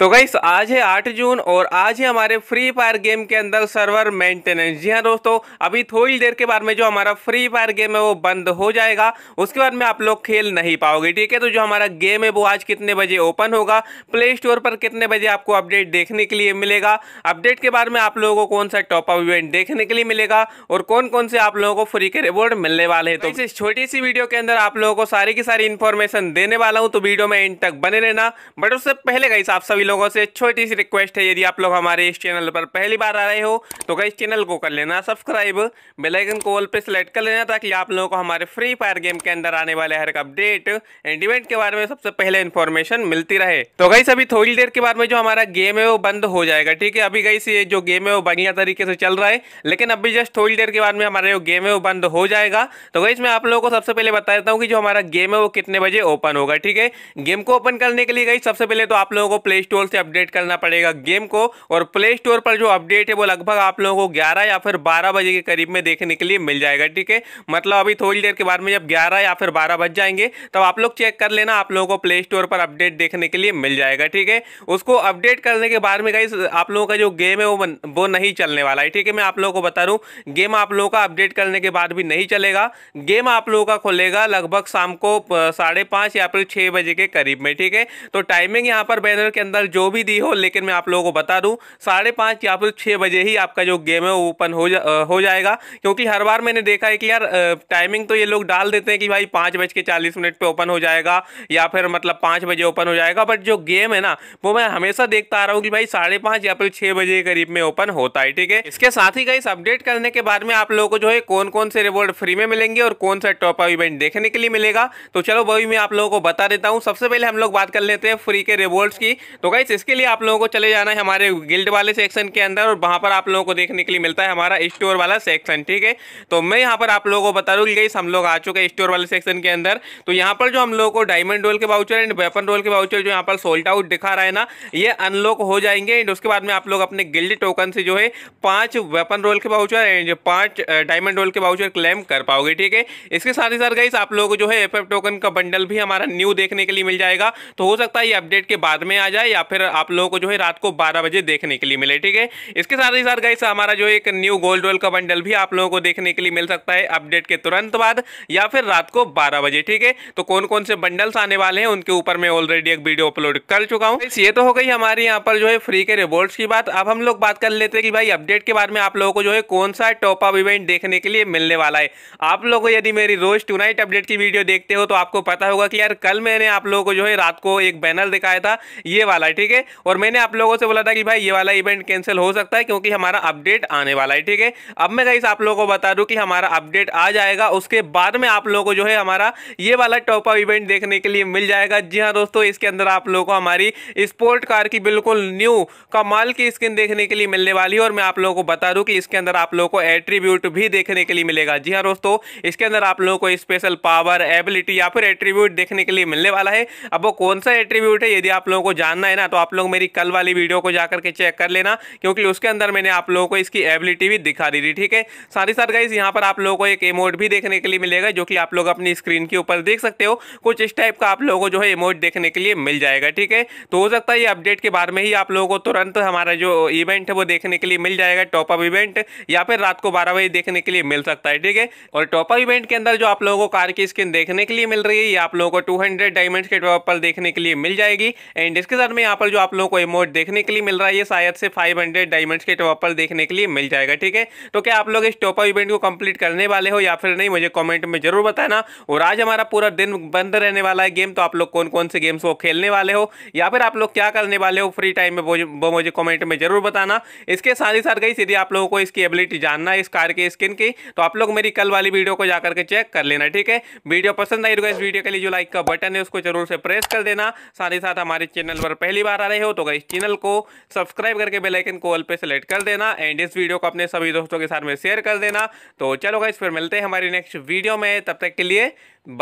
तो गाइस आज है आठ जून और आज है हमारे फ्री फायर गेम के अंदर सर्वर मेंटेनेंस जी हाँ दोस्तों अभी थोड़ी देर के बाद में जो हमारा फ्री फायर गेम है वो बंद हो जाएगा उसके बाद में आप लोग खेल नहीं पाओगे ठीक है तो जो हमारा गेम है वो आज कितने बजे ओपन होगा प्ले स्टोर पर कितने बजे आपको अपडेट देखने के लिए मिलेगा अपडेट के बाद में आप लोगों को कौन सा टॉपअप इवेंट देखने के लिए मिलेगा और कौन कौन से आप लोगों को फ्री के रिवॉर्ड मिलने वाले हैं तो इस छोटी सी वीडियो के अंदर आप लोगों को सारी की सारी इन्फॉर्मेशन देने वाला हूँ तो वीडियो में एंड तक बने रहना बट उससे पहले गाइस आप सभी लोगों से छोटी सी रिक्वेस्ट है यदि आप लोग हमारे इस चैनल पर पहली बार आ रहे हो तो इस चैनल को कर लेना सब्सक्राइब बेलाइकन को ऑल पे सेलेक्ट कर लेना ताकि आप लोगों को हमारे फ्री फायर गेम के अंदर आने वाले हर एक अपडेट एंड इवेंट के बारे में सबसे पहले इन्फॉर्मेशन मिलती रहे तो गई अभी थोड़ी देर के बाद में जो हमारा गेम है वो बंद हो जाएगा ठीक है अभी गई से जो गेम है वो बढ़िया तरीके से चल रहा है लेकिन अभी जस्ट थोड़ी देर के बाद में हमारा जो गेम है वो बंद हो जाएगा तो गई मैं आप लोगों को सबसे पहले बता देता हूँ कि जो हमारा गेम है वो कितने बजे ओपन होगा ठीक है गेम को ओपन करने के लिए गई सबसे पहले तो आप लोगों को प्ले स्टोर से अपडेट करना पड़ेगा गेम को और प्ले स्टोर पर जो अपडेट है वो लगभग आप लोगों को ग्यारह या फिर बारह बजे के करीब में देखने के लिए मिल जाएगा ठीक है मतलब अभी थोड़ी देर के बाद में जब ग्यारह या फिर बारह बज जाएंगे तब आप लोग चेक कर लेना आप लोगों को प्ले स्टोर पर अपडेट देखने के लिए मिल जाएगा ठीक है उसको अपडेट करने के बाद में कहीं आप लोगों का जो गेम है वो वो नहीं चलने वाला है ठीक है मैं आप लोगों को बता रहा गेम आप लोगों का अपडेट करने के बाद भी नहीं चलेगा गेम आप लोगों का खुलेगा लगभग शाम को साढ़े या फिर छः बजे के करीब में ठीक है तो टाइमिंग यहाँ पर बैनर के अंदर अंदर जो भी दी हो लेकिन मैं आप लोगों को बता दूं साढ़े पाँच या फिर छः बजे ही आपका जो गेम है वो ओपन हो जा हो जाएगा क्योंकि हर बार मैंने देखा है कि यार टाइमिंग तो ये लोग डाल देते हैं कि भाई पाँच बज के चालीस मिनट पर ओपन हो जाएगा या फिर मतलब पाँच बजे ओपन हो जाएगा बट जो गेम है ना वो मैं हमेशा देखता आ रहा हूँ कि भाई साढ़े या फिर छः बजे के करीब में ओपन होता है ठीक है इसके साथ ही कहीं अपडेट करने के बाद में आप लोगों को जो है कौन कौन से रिवॉर्ड फ्री में मिलेंगे और कौन सा टॉप अप इवेंट देखने के लिए मिलेगा तो चलो वही मैं आप लोगों को बता देता हूँ सबसे पहले हम लोग बात कर लेते हैं फ्री के रिवॉर्ड्स की तो तो गाइस इसके लिए आप लोगों को चले जाना है हमारे गिल्ड वाले सेक्शन के अंदर और वहाँ पर आप लोगों को देखने के लिए मिलता है हमारा स्टोर वाला सेक्शन ठीक है तो मैं यहाँ पर आप लोगों को बता दूँ गाइस हम लोग आ चुके हैं स्टोर वाले सेक्शन के अंदर तो यहाँ पर जो हम लोगों को डायमंड रोल के बाउचर एंड वेपन रोल के बाउचर जो यहाँ पर सोल्ट आउट दिखा रहा है ना ये अनलॉक हो जाएंगे एंड उसके बाद में आप लोग अपने गिल्ड टोकन से जो है पाँच वेपन रोल के बाउचर एंड पाँच डायमंड रोल के बाउचर क्लेम कर पाओगे ठीक है इसके साथ ही साथ गाइस आप लोगों को जो है एफ टोकन का बंडल भी हमारा न्यू देखने के लिए मिल जाएगा तो हो सकता है ये अपडेट के बाद में आ जाए या फिर आप लोगों को जो है रात को बारह बजे देखने के लिए मिले ठीक है इसके साथ ही साथ गाइस हमारा जो एक न्यू गोल्ड वेल का बंडल भी आप लोगों को देखने के लिए मिल सकता है अपडेट के तुरंत बाद या फिर रात को बारह बजे ठीक है तो कौन कौन से बंडल्स आने वाले हैं उनके ऊपर मैं ऑलरेडी एक वीडियो अपलोड कर चुका हूँ ये तो हो गई हमारे यहाँ पर जो है फ्री के रिवॉर्ड्स की बात अब हम लोग बात कर लेते हैं कि भाई अपडेट के बाद में आप लोगों को जो है कौन सा टॉप अप इवेंट देखने के लिए मिलने वाला है आप लोग यदि मेरी रोज टू नाइट अपडेट की वीडियो देखते हो तो आपको पता होगा कि यार कल मैंने आप लोगों को जो है रात को एक बैनर दिखाया था ये वाला है ठीक है और मैंने आप लोगों से बोला था कि भाई ये वाला इवेंट कैंसिल हो सकता है क्योंकि हमारा अपडेट आने वाला है ठीक है अब मैं कहीं आप लोगों को बता दूं कि हमारा अपडेट आ जाएगा उसके बाद में आप लोगों को जो है हमारा ये वाला टॉप अप इवेंट देखने के लिए मिल जाएगा जी हाँ दोस्तों इसके अंदर आप लोगों को हमारी स्पोर्ट कार की बिल्कुल न्यू कमाल की स्किन देखने के लिए मिलने वाली है और मैं आप लोगों को बता दूँ कि इसके अंदर आप लोगों को एट्रीब्यूट भी देखने के लिए मिलेगा जी हाँ दोस्तों इसके अंदर आप लोगों को स्पेशल पावर एबिलिटी या फिर एट्रीब्यूट देखने के लिए मिलने वाला है अब वो कौन सा एट्रीब्यूट है यदि आप लोगों को जानना है ना तो आप लोग मेरी कल वाली वीडियो को जाकर के चेक कर लेना क्योंकि उसके अंदर मैंने आप लोगों को इसकी एबिलिटी भी दिखा दी थी ठीक है साथ ही साथ गाइज यहाँ पर आप लोगों को एक इमोट भी देखने के लिए मिलेगा जो कि आप लोग अपनी स्क्रीन के ऊपर देख सकते हो कुछ इस टाइप का आप लोगों को जो है इमोट देखने के लिए मिल जाएगा ठीक है तो हो सकता है ये अपडेट के बाद में ही आप लोगों को तुरंत हमारा जो इवेंट है वो देखने के लिए मिल जाएगा टॉपअप इवेंट या फिर रात को बारह बजे देखने के लिए मिल सकता है ठीक है और टॉपअप इवेंट के अंदर जो आप लोगों को कार की स्क्रीन देखने के लिए मिल रही है ये आप लोगों को टू हंड्रेड डायमंड के टॉपअप पर देखने के लिए मिल जाएगी एंड इसके साथ में यहाँ पर जो आप लोगों को इमोट देखने के लिए मिल रहा है ये शायद से 500 हंड्रेड डायमंड्स के टॉपर देखने के लिए मिल जाएगा ठीक है तो क्या आप लोग इस टॉपर इवेंट को कंप्लीट करने वाले हो या फिर नहीं मुझे कमेंट में जरूर बताना और आज हमारा पूरा दिन बंद रहने वाला है गेम तो आप लोग कौन कौन से गेम्स को खेलने वाले हो या फिर आप लोग क्या करने वाले हो फ्री टाइम में वो मुझे कॉमेंट में जरूर बताना इसके साथ ही साथ गई यदि आप लोगों को इसकी एबिलिटी जानना है इस कार की स्किन की तो आप लोग मेरी कल वाली वीडियो को जाकर के चेक कर लेना ठीक है वीडियो पसंद आई तो इस वीडियो के लिए जो लाइक का बटन है उसको जरूर से प्रेस कर देना साथ ही साथ हमारे चैनल पर पहले पहली बार आ रहे हो तो गई चैनल को सब्सक्राइब करके बेलाइकन को ऑल पे सेलेक्ट कर देना एंड इस वीडियो को अपने सभी दोस्तों के साथ में शेयर कर देना तो चलो गई फिर मिलते हैं हमारी नेक्स्ट वीडियो में तब तक के लिए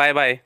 बाय बाय